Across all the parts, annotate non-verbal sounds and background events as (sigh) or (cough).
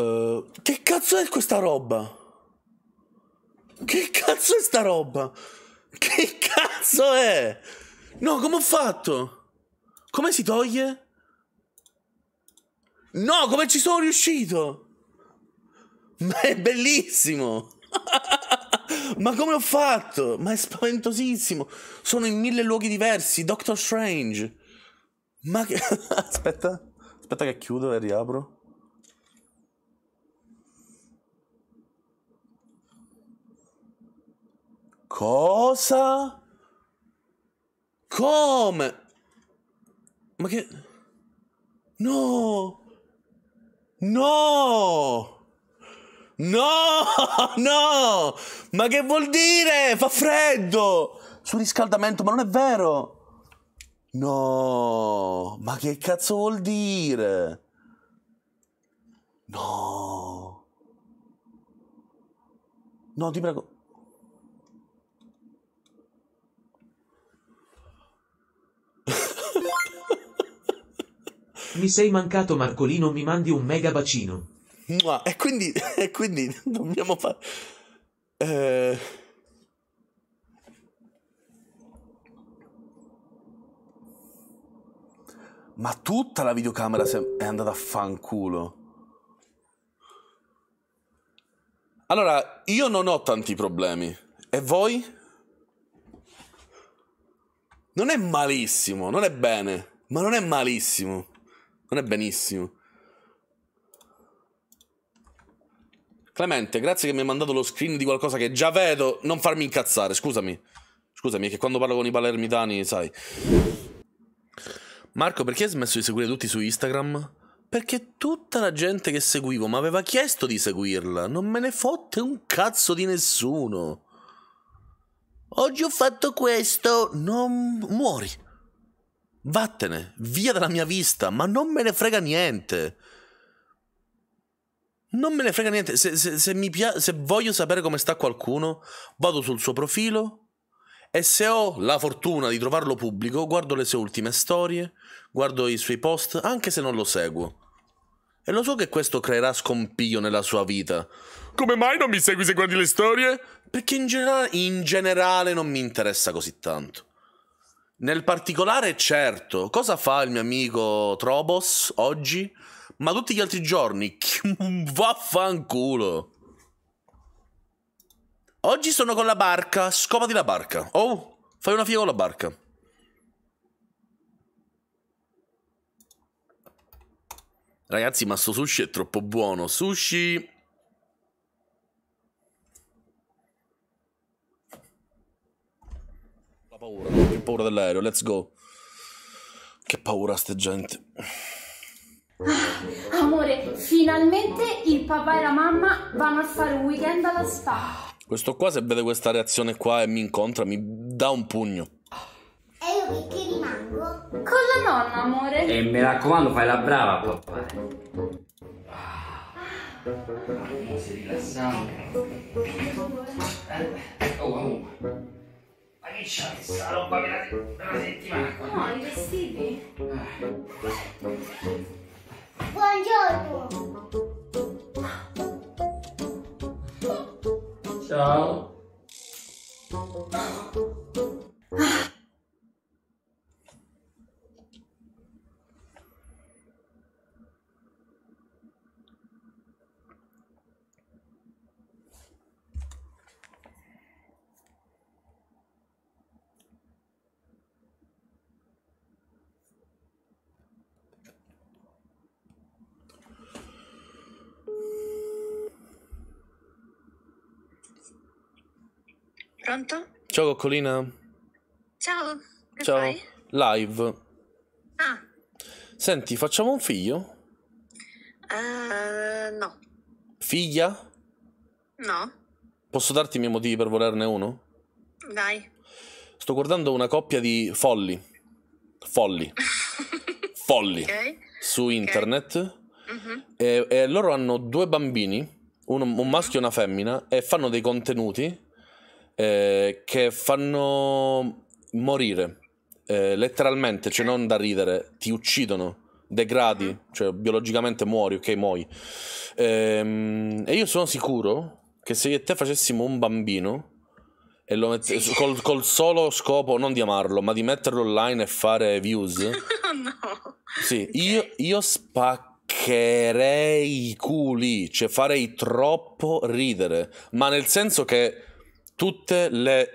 Eh, che cazzo è questa roba? Che cazzo è sta roba? Che cazzo è? No, come ho fatto? Come si toglie? No, come ci sono riuscito? Ma è bellissimo! (laughs) Ma come ho fatto? Ma è spaventosissimo! Sono in mille luoghi diversi, Doctor Strange! Ma che... (laughs) aspetta, aspetta che chiudo e riapro. Cosa? Come? Ma che... No! No! No, (laughs) no! Ma che vuol dire? Fa freddo! Surriscaldamento, ma non è vero! No! Ma che cazzo vuol dire? No! No, ti prego. Mi sei mancato Marcolino, mi mandi un mega bacino. Mua, e, quindi, (laughs) e quindi dobbiamo fare... Eh... Ma tutta la videocamera è andata a fanculo. Allora, io non ho tanti problemi. E voi? Non è malissimo, non è bene, ma non è malissimo. Non è benissimo. Clemente, grazie che mi hai mandato lo screen di qualcosa che già vedo. Non farmi incazzare, scusami. Scusami, è che quando parlo con i palermitani, sai. Marco, perché hai smesso di seguire tutti su Instagram? Perché tutta la gente che seguivo mi aveva chiesto di seguirla. Non me ne fotte un cazzo di nessuno. Oggi ho fatto questo. Non muori. Vattene, via dalla mia vista, ma non me ne frega niente. Non me ne frega niente. Se, se, se, pia- se, voglio sapere come sta qualcuno, vado sul suo profilo e se ho la fortuna di trovarlo pubblico, guardo le sue ultime storie, guardo i suoi post, anche se non lo seguo. E lo so che questo creerà scompiglio nella sua vita. Come mai non mi segui se guardi le storie? Perché in, genera- in generale non mi interessa così tanto. Nel particolare, certo, cosa fa il mio amico Trobos oggi? Ma tutti gli altri giorni, (laughs) vaffanculo. Oggi sono con la barca, scopati la barca. Oh, fai una figa con la barca. Ragazzi, ma sto sushi è troppo buono. Sushi... La paura paura dell'aereo, let's go. Che paura ste gente. Ah, amore, finalmente il papà e la mamma vanno a fare un weekend alla spa. Questo qua se vede questa reazione qua e mi incontra mi dà un pugno. E io che rimango? Con la nonna, amore. E mi raccomando, fai la brava, papà. Ah, ah si rilassando. Eh, eh, oh, amore. Oh. Ma che c'ha questa roba per una settimana? No, i vestiti. Buongiorno. Ciao. Pronto? Ciao Coccolina. Ciao. Che Ciao. Fai? Live. Ah. Senti, facciamo un figlio? Uh, no. Figlia? No. Posso darti i miei motivi per volerne uno? Dai. Sto guardando una coppia di folli. Folli. (laughs) folli. Okay. Su internet. Okay. Mm-hmm. E, e, loro hanno due bambini, un, un maschio e una femmina, e fanno dei contenuti eh, che fanno morire, eh, letteralmente, cioè non da ridere, ti uccidono degradi, mm. cioè biologicamente muori, ok, muoi. Ehm, e io sono sicuro che se io e te facessimo un bambino e lo mette- sì. col, col, solo scopo non di amarlo, ma di metterlo online e fare views. (laughs) no. Sì, okay. io, io spaccherei i culi, cioè farei troppo ridere, ma nel senso che tutte le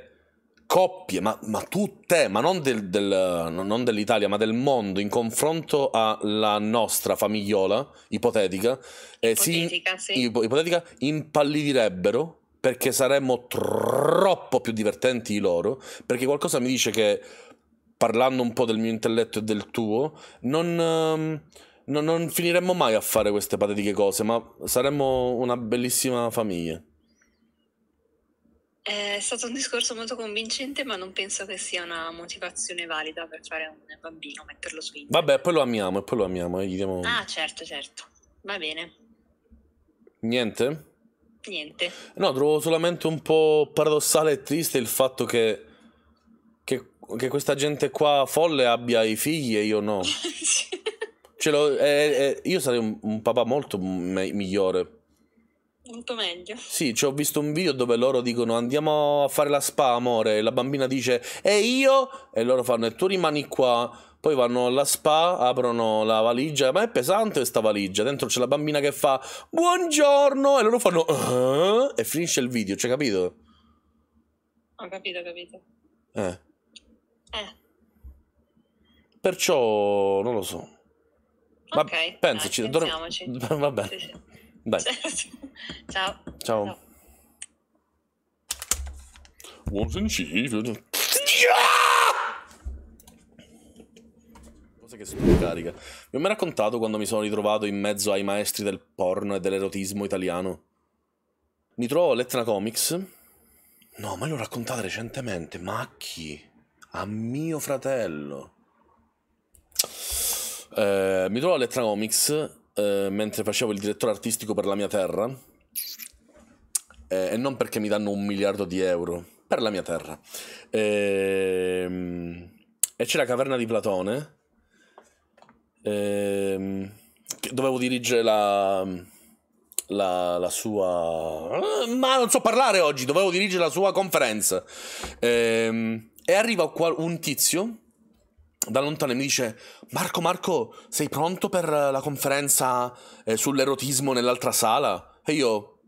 coppie, ma, ma tutte, ma non, del, del, non, dell'Italia, ma del mondo, in confronto alla nostra famigliola ipotetica, eh, si, sì. ipotetica impallidirebbero perché saremmo troppo più divertenti di loro, perché qualcosa mi dice che, parlando un po' del mio intelletto e del tuo, non... Ehm, non, non finiremmo mai a fare queste patetiche cose, ma saremmo una bellissima famiglia. Eh, è stato un discorso molto convincente, ma non penso che sia una motivazione valida per fare un bambino, metterlo su internet. Vabbè, poi lo amiamo, e poi lo amiamo. E eh, gli diamo... Ah, certo, certo. Va bene. Niente? Niente. No, trovo solamente un po' paradossale e triste il fatto che, che, che questa gente qua folle abbia i figli e io no. (laughs) sì. cioè, lo, è, eh, è, io sarei un, un papà molto me- migliore. Molto meglio. Sì, cioè, ho visto un video dove loro dicono andiamo a fare la spa, amore. E la bambina dice e io? E loro fanno e tu rimani qua. Poi vanno alla spa, aprono la valigia. Ma è pesante questa valigia. Dentro c'è la bambina che fa buongiorno. E loro fanno uh, e finisce il video. Cioè, capito? Ho capito, ho capito. Eh. Eh. Perciò non lo so. Ma okay, pensaci, dai, dor- va bene. Sì, sì. Dai. Cioè, (laughs) Ciao. Ciao. Ciao. Wasn't she? Cosa che sono carica. Mi ho mai raccontato quando mi sono ritrovato in mezzo ai maestri del porno e dell'erotismo italiano? Mi trovo a Letna Comics. No, ma l'ho raccontata recentemente. Ma a chi? A mio fratello. Eh, mi trovo a Letna Comics eh, mentre facevo il direttore artistico per la mia terra, eh, e non perché mi danno un miliardo di euro, per la mia terra. Eh, e c'è la caverna di Platone, ehm, dovevo dirigere la, la, la, sua... Eh, ma non so parlare oggi, dovevo dirigere la sua conferenza. Ehm, e arriva un tizio da lontano mi dice Marco Marco sei pronto per la conferenza eh, sull'erotismo nell'altra sala? E io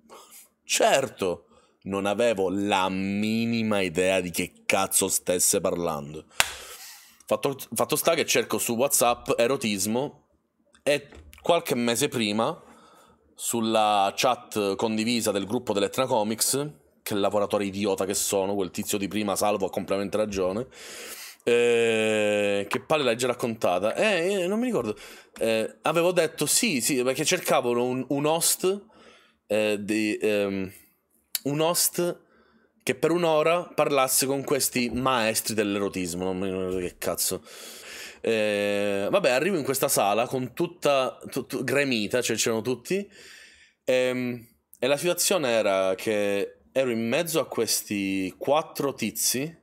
certo non avevo la minima idea di che cazzo stesse parlando. Fatto, fatto sta che cerco su Whatsapp erotismo e qualche mese prima sulla chat condivisa del gruppo dell'Etna Comics, che lavoratore idiota che sono, quel tizio di prima salvo ha completamente ragione eh, che pare l'hai già raccontata. Eh, eh, non mi ricordo. Eh, avevo detto sì, sì, perché cercavano un, un host. Eh, di, ehm, un host che per un'ora parlasse con questi maestri dell'erotismo. Non mi ricordo che cazzo. Eh, vabbè, arrivo in questa sala con tutta tut, gremita, cioè c'erano tutti. Ehm, e la situazione era che ero in mezzo a questi quattro tizi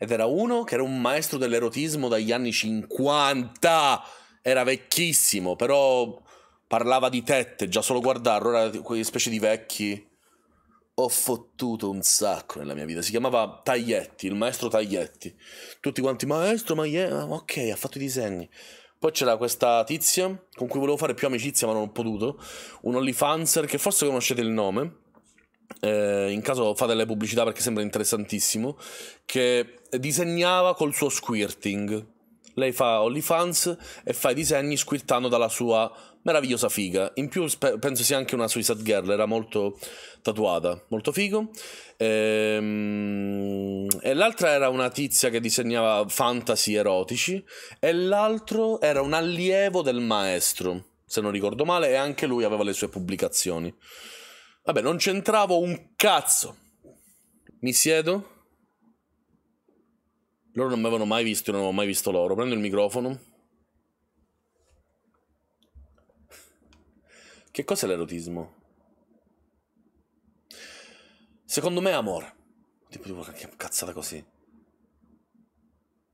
ed era uno che era un maestro dell'erotismo dagli anni 50. Era vecchissimo, però parlava di tette, già solo guardarlo, era quelle specie di vecchi. Ho fottuto un sacco nella mia vita. Si chiamava Taglietti, il maestro Taglietti. Tutti quanti, maestro, ma yeah. ok, ha fatto i disegni. Poi c'era questa tizia con cui volevo fare più amicizia, ma non ho potuto. Un Olifanzer, che forse conoscete il nome eh, in caso fa delle pubblicità perché sembra interessantissimo, che disegnava col suo squirting. Lei fa OnlyFans e fa i disegni squirtando dalla sua meravigliosa figa. In più spe- penso sia anche una Suicide Girl, era molto tatuata, molto figo. Ehm... E l'altra era una tizia che disegnava fantasy erotici e l'altro era un allievo del maestro, se non ricordo male, e anche lui aveva le sue pubblicazioni. Vabbè, non c'entravo un cazzo. Mi siedo. Loro non mi avevano mai visto, non avevo mai visto loro. Prendo il microfono. Che cos'è l'erotismo? Secondo me è amore. Tipo, tipo, che cazzata così.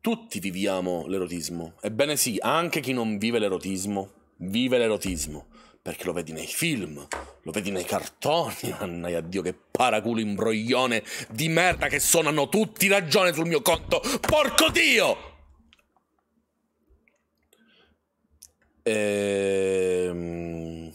Tutti viviamo l'erotismo. Ebbene sì, anche chi non vive l'erotismo, vive l'erotismo perché lo vedi nei film, lo vedi nei cartoni, (laughs) mannaggia Dio che paraculo imbroglione di merda che suonano tutti ragione sul mio conto, porco Dio! Ehm...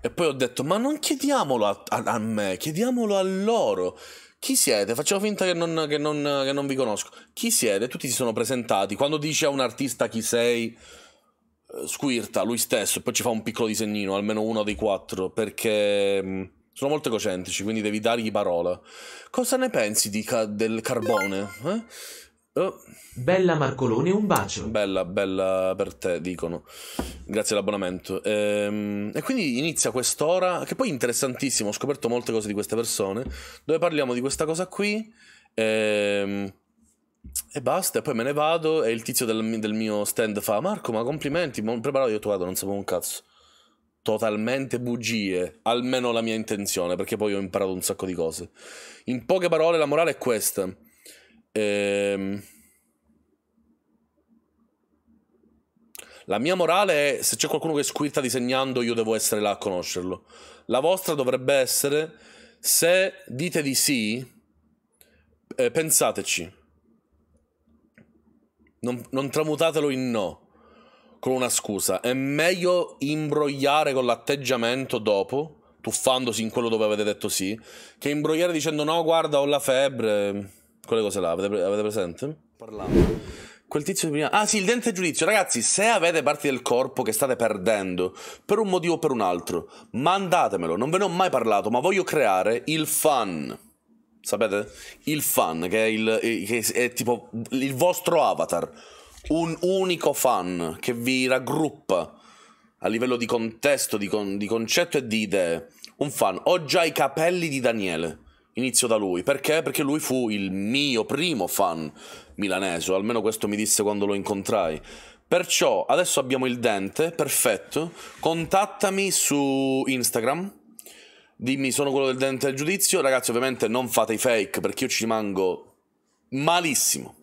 e poi ho detto, ma non chiediamolo a, a, a me, chiediamolo a loro. Chi siete? Facciamo finta che non, che, non, che non, vi conosco. Chi siete? Tutti si sono presentati. Quando dici a un artista chi sei, eh, squirta lui stesso e poi ci fa un piccolo disegnino, almeno uno dei quattro, perché mm, sono molto egocentrici, quindi devi dargli parola. Cosa ne pensi di, del carbone? Eh? Oh. Bella Marcolone, un bacio. Bella, bella per te, dicono. Grazie all'abbonamento. Ehm, e quindi inizia quest'ora, che poi è interessantissimo, ho scoperto molte cose di queste persone, dove parliamo di questa cosa qui. Ehm, e basta, e poi me ne vado e il tizio del, del mio stand fa Marco, ma complimenti, ma preparato io tu vado, non sapevo un cazzo. Totalmente bugie, almeno la mia intenzione, perché poi ho imparato un sacco di cose. In poche parole, la morale è questa Ehm... La mia morale è se c'è qualcuno che squirta disegnando, io devo essere là a conoscerlo. La vostra dovrebbe essere se dite di sì, eh, pensateci. Non, non, tramutatelo in no con una scusa. È meglio imbrogliare con l'atteggiamento dopo, tuffandosi in quello dove avete detto sì, che imbrogliare dicendo no, guarda, ho la febbre. Quelle cose là, avete, avete presente? Parlavo. Quel tizio di prima. Ah, sì, il dente giudizio. Ragazzi, se avete parti del corpo che state perdendo per un motivo o per un altro, mandatemelo. Non ve ne ho mai parlato, ma voglio creare il fan. Sapete? Il fan, che è, il, eh, che è tipo il vostro avatar. Un unico fan che vi raggruppa a livello di contesto, di, con, di concetto e di idee. Un fan. Ho già i capelli di Daniele inizio da lui. Perché? Perché lui fu il mio primo fan milanese, almeno questo mi disse quando lo incontrai. Perciò adesso abbiamo il dente, perfetto. Contattami su Instagram. Dimmi, sono quello del dente del giudizio. Ragazzi, ovviamente non fate i fake perché io ci rimango malissimo.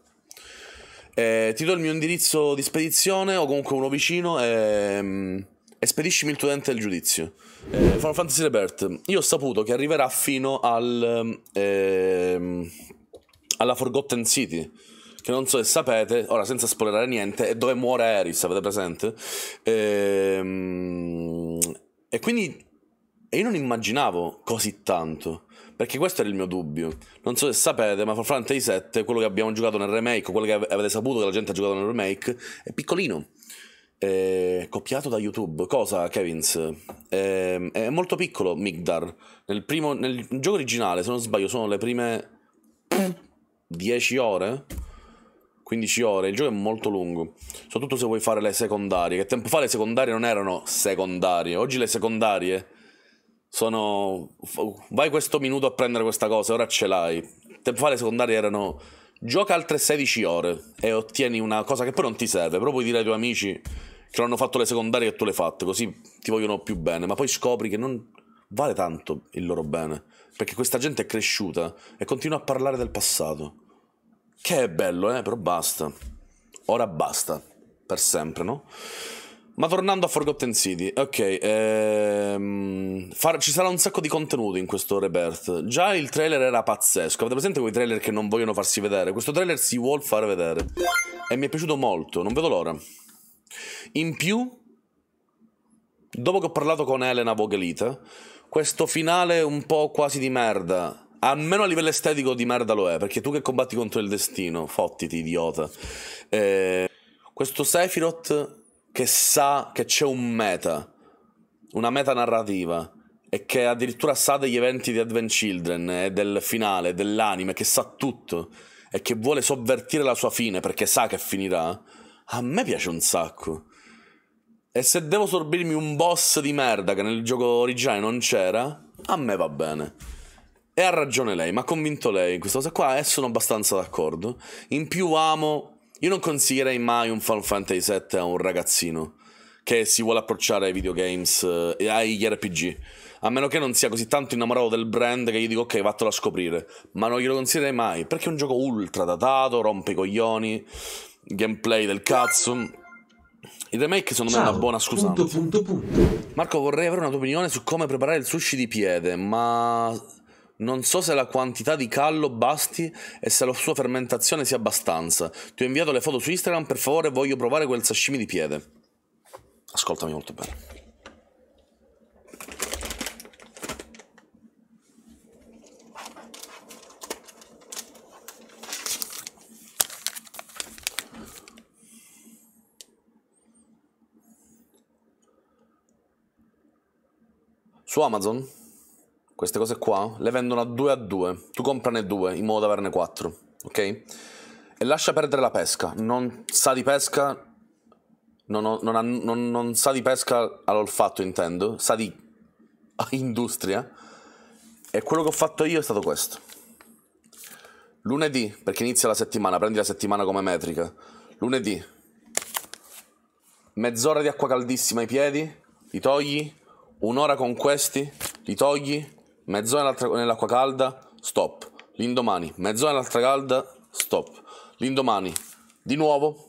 Eh, ti do il mio indirizzo di spedizione o comunque uno vicino. E... Ehm, Esperiscimi il tuo dente del giudizio. Eh, Final Fantasy Rebirth. Io ho saputo che arriverà fino al, eh, alla Forgotten City. Che non so se sapete, ora senza spoilerare niente, è dove muore Eris, avete presente? Eh, e quindi e io non immaginavo così tanto. Perché questo era il mio dubbio. Non so se sapete, ma Final Fantasy 7, quello che abbiamo giocato nel remake, quello che avete saputo che la gente ha giocato nel remake, è piccolino eh, copiato da YouTube. Cosa, Kevins? Eh, è molto piccolo Migdar. Nel, primo, nel gioco originale, se non sbaglio, sono le prime 10 ore. 15 ore, il gioco è molto lungo, soprattutto se vuoi fare le secondarie, che tempo fa le secondarie non erano secondarie, oggi le secondarie sono vai questo minuto a prendere questa cosa, ora ce l'hai. Tempo fa le secondarie erano Gioca altre 16 ore e ottieni una cosa che poi non ti serve, però puoi dire ai tuoi amici che l'hanno fatto le secondarie e tu le hai fatte, così ti vogliono più bene, ma poi scopri che non vale tanto il loro bene, perché questa gente è cresciuta e continua a parlare del passato. Che è bello, eh, però basta. Ora basta, per sempre, no? Ma tornando a Forgotten City, ok, ehm, far, ci sarà un sacco di contenuto in questo rebirth. Già il trailer era pazzesco, avete presente quei trailer che non vogliono farsi vedere? Questo trailer si vuol far vedere e mi è piaciuto molto, non vedo l'ora. In più, dopo che ho parlato con Elena Vogelita, questo finale un po' quasi di merda almeno a livello estetico di merda lo è, perché tu che combatti contro il destino, fottiti idiota. Eh, questo Sephiroth che sa che c'è un meta, una meta narrativa, e che addirittura sa degli eventi di Advent Children e del finale, dell'anime, che sa tutto e che vuole sovvertire la sua fine perché sa che finirà, a me piace un sacco. E se devo sorbirmi un boss di merda che nel gioco originale non c'era, a me va bene. E ha ragione lei, ma ha convinto lei in questa cosa qua e sono abbastanza d'accordo. In più amo io non consiglierei mai un Final Fantasy VII a un ragazzino che si vuole approcciare ai videogames eh, e eh, agli RPG. A meno che non sia così tanto innamorato del brand che gli dico ok, vattelo a scoprire. Ma non glielo consiglierei mai, perché è un gioco ultra datato, rompe i coglioni, gameplay del cazzo. I remake sono Ciao, me una buona scusa. Punto, punto, punto. Marco vorrei avere una tua opinione su come preparare il sushi di piede, ma non so se la quantità di callo basti e se la sua fermentazione sia abbastanza. Ti ho inviato le foto su Instagram, per favore voglio provare quel sashimi di piede. Ascoltami molto bene. Su Amazon? queste cose qua, le vendono a 2 a 2. Tu comprane 2 in modo da averne 4, ok? E lascia perdere la pesca. Non sa di pesca... Non, ho, non, ha, non, non sa di pesca all'olfatto, intendo. Sa di (laughs) industria. E quello che ho fatto io è stato questo. Lunedì, perché inizia la settimana, prendi la settimana come metrica. Lunedì, mezz'ora di acqua caldissima ai piedi, li togli, un'ora con questi, li togli, mezz'ora nell'acqua calda, stop. L'indomani, mezz'ora nell'acqua calda, stop. L'indomani, di nuovo,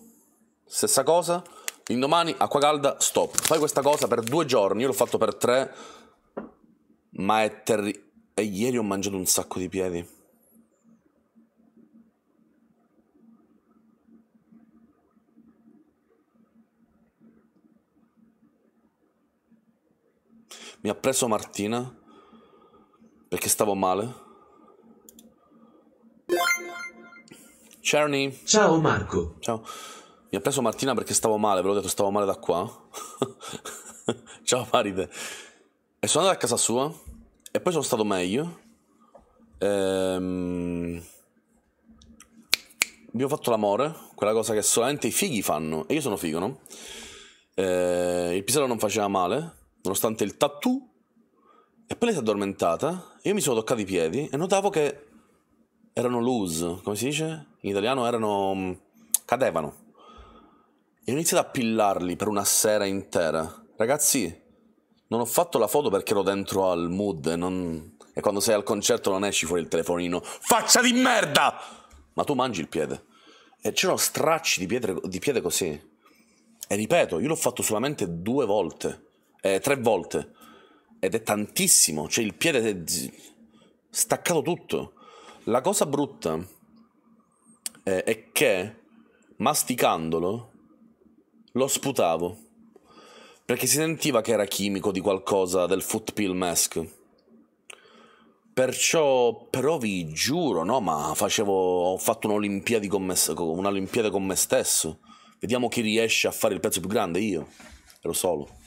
stessa cosa. L'indomani, acqua calda, stop. Fai questa cosa per due giorni, io l'ho fatto per tre, ma è terribile. E ieri ho mangiato un sacco di piedi. Mi ha preso Martina perché stavo male? Cerny. Ciao Marco. Ciao. Mi ha preso Martina perché stavo male, ve l'ho detto, stavo male da qua. (laughs) Ciao Paride. E sono andato a casa sua e poi sono stato meglio. Ehm... ho fatto l'amore, quella cosa che solamente i fighi fanno. E io sono figo, no? Ehm... Il pisello non faceva male, nonostante il tattoo e poi lei si è addormentata, io mi sono toccato i piedi e notavo che erano loose, come si dice? In italiano erano... Mm, cadevano. E ho iniziato a pillarli per una sera intera. Ragazzi, non ho fatto la foto perché ero dentro al mood e, non... e quando sei al concerto non esci fuori il telefonino. Faccia di merda! Ma tu mangi il piede. E c'erano stracci di, pietre, di piede così. E ripeto, io l'ho fatto solamente due volte. Eh, tre volte ed è tantissimo, cioè il piede è staccato tutto. La cosa brutta è, eh, è che masticandolo lo sputavo perché si sentiva che era chimico di qualcosa del footpill mask. Perciò, però vi giuro, no, ma facevo, ho fatto un'Olimpiade con, me, un'Olimpiade con me stesso. Vediamo chi riesce a fare il pezzo più grande, io. Ero solo.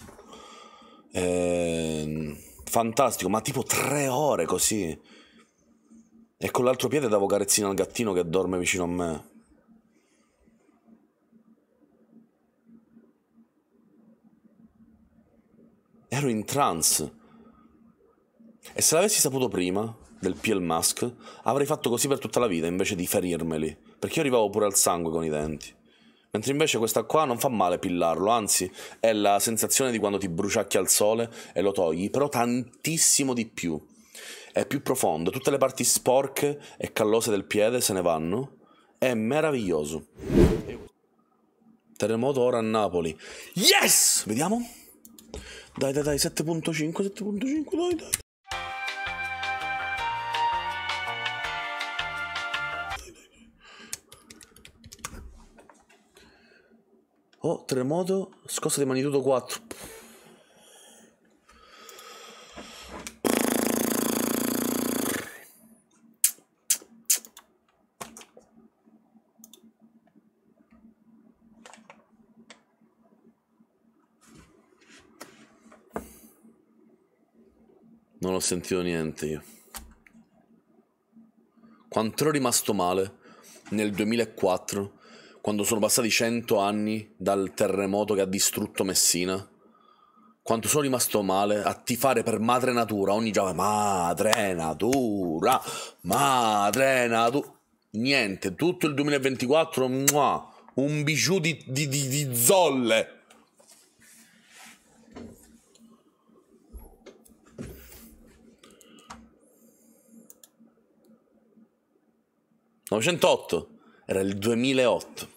Eh, fantastico, ma tipo tre ore così. E con l'altro piede davo carezzina al gattino che dorme vicino a me. Ero in trance. E se l'avessi saputo prima del PL Mask, avrei fatto così per tutta la vita invece di ferirmeli, perché io arrivavo pure al sangue con i denti. Mentre invece questa qua non fa male pillarlo, anzi è la sensazione di quando ti bruciacchi al sole e lo togli, però tantissimo di più. È più profondo, tutte le parti sporche e callose del piede se ne vanno. È meraviglioso. Terremoto ora a Napoli. Yes! Vediamo. Dai, dai, dai, 7.5, 7.5, dai, dai. Oh, terremoto, scossa di magnitudo 4. Non ho sentito niente io. Quanto ero rimasto male nel 2004 quando sono passati 100 anni dal terremoto che ha distrutto Messina, quanto sono rimasto male a tifare per madre natura ogni giorno, madre natura, madre natura, niente, tutto il 2024, muah, un bijou di, di, di, di zolle. Novecentotto era il 2008,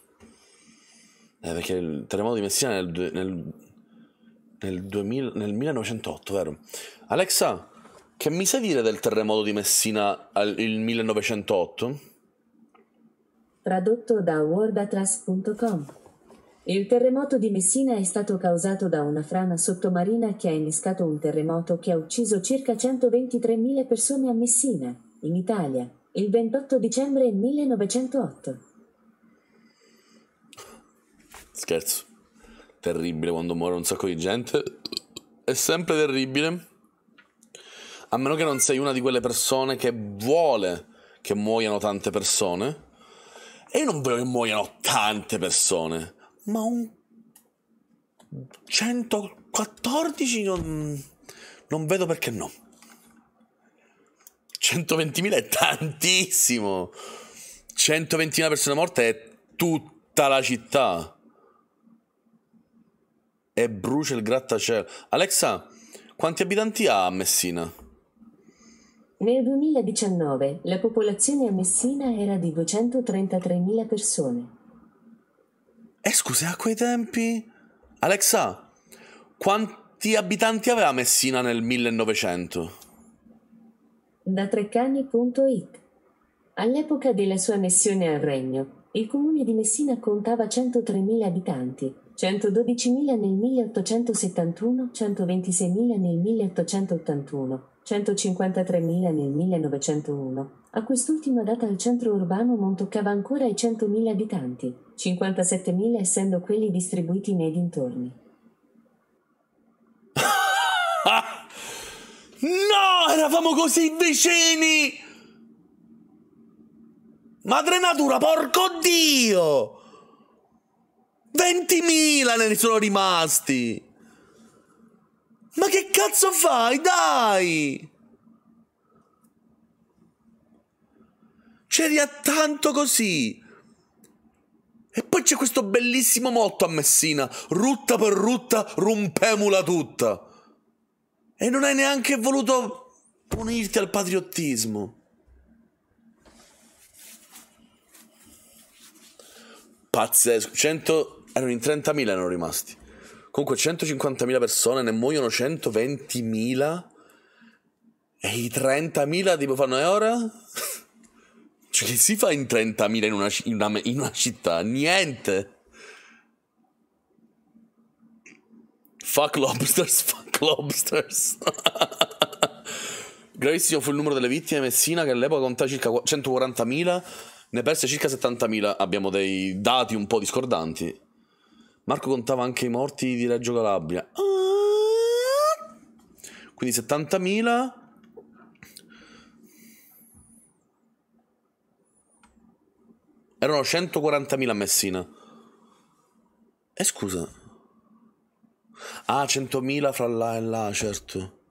eh, perché il terremoto di Messina nel, nel, nel, 2000, nel 1908, vero? Alexa, che mi sai dire del terremoto di Messina al, il 1908? Tradotto da wordatlas.com il terremoto di Messina è stato causato da una frana sottomarina che ha innescato un terremoto che ha ucciso circa 123.000 persone a Messina, in Italia, il 28 dicembre 1908. Scherzo. Terribile quando muore un sacco di gente. È sempre terribile. A meno che non sei una di quelle persone che vuole che muoiano tante persone. E io non voglio che muoiano tante persone. Ma un 114 non, non vedo perché no. 120.000 è tantissimo. 120.000 persone morte è tutta la città. E brucia il grattacielo. Alexa, quanti abitanti ha Messina? Nel 2019 la popolazione a Messina era di 233.000 persone. E eh, scusa, a quei tempi? Alexa, quanti abitanti aveva Messina nel 1900? da treccani.it. All'epoca della sua annessione al regno, il comune di Messina contava 103.000 abitanti, 112.000 nel 1871, 126.000 nel 1881, 153.000 nel 1901. A quest'ultima data il centro urbano non toccava ancora i 100.000 abitanti, 57.000 essendo quelli distribuiti nei dintorni. No, eravamo così vicini! Madre natura, porco Dio! 20.000 ne sono rimasti! Ma che cazzo fai, dai! C'eri a tanto così! E poi c'è questo bellissimo motto a Messina, rutta per rutta, rumpemula tutta! E non hai neanche voluto punirti al patriottismo. Pazzesco. 100... Erano in 30.000 erano rimasti. Comunque 150.000 persone, ne muoiono 120.000. E i 30.000 tipo fanno, e ora? (laughs) cioè che si fa in 30.000 in una, in una, in una città? Niente. Fuck Lobsters, (laughs) fuck. Clubsters. (laughs) Gravissimo fu il numero delle vittime Messina che all'epoca contava circa 140.000, ne perse circa 70.000, abbiamo dei dati un po' discordanti. Marco contava anche i morti di Reggio Calabria. Ah! Quindi 70.000 Erano 140.000 a Messina. E eh, scusa, Ah, 100.000 fra là e là, certo.